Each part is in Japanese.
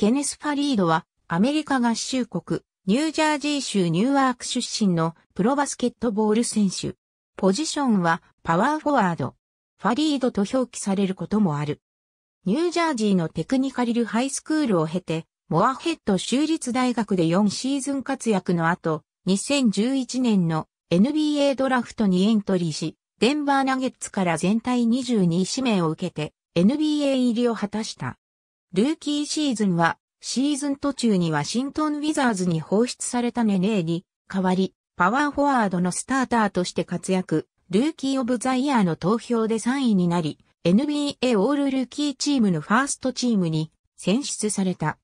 ケネス・ファリードは、アメリカ合衆国、ニュージャージー州ニューワーク出身のプロバスケットボール選手。ポジションはパワーフォワード。ファリードと表記されることもある。ニュージャージーのテクニカリルハイスクールを経て、モアヘッド州立大学で4シーズン活躍の後、2011年の NBA ドラフトにエントリーし、デンバーナゲッツから全体22指名を受けて NBA 入りを果たした。ルーキーシーズンは、シーズン途中にワシントンウィザーズに放出されたネネーに代わり、パワーフォワードのスターターとして活躍、ルーキーオブザイヤーの投票で3位になり、NBA オールルーキーチームのファーストチームに選出された。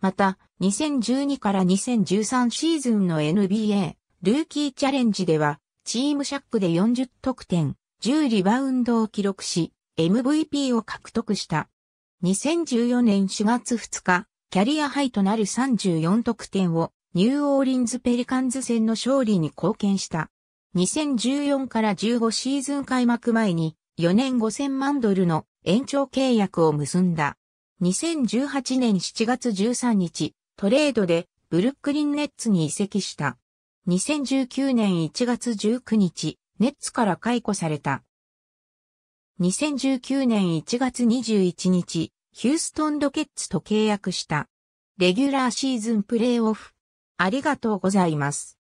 また、2012から2013シーズンの NBA ルーキーチャレンジでは、チームシャックで40得点、10リバウンドを記録し、MVP を獲得した。2014年4月2日、キャリアハイとなる34得点をニューオーリンズペリカンズ戦の勝利に貢献した。2014から15シーズン開幕前に4年5000万ドルの延長契約を結んだ。2018年7月13日、トレードでブルックリンネッツに移籍した。2019年1月19日、ネッツから解雇された。2019年1月21日、ヒューストンロケッツと契約した。レギュラーシーズンプレイオフ。ありがとうございます。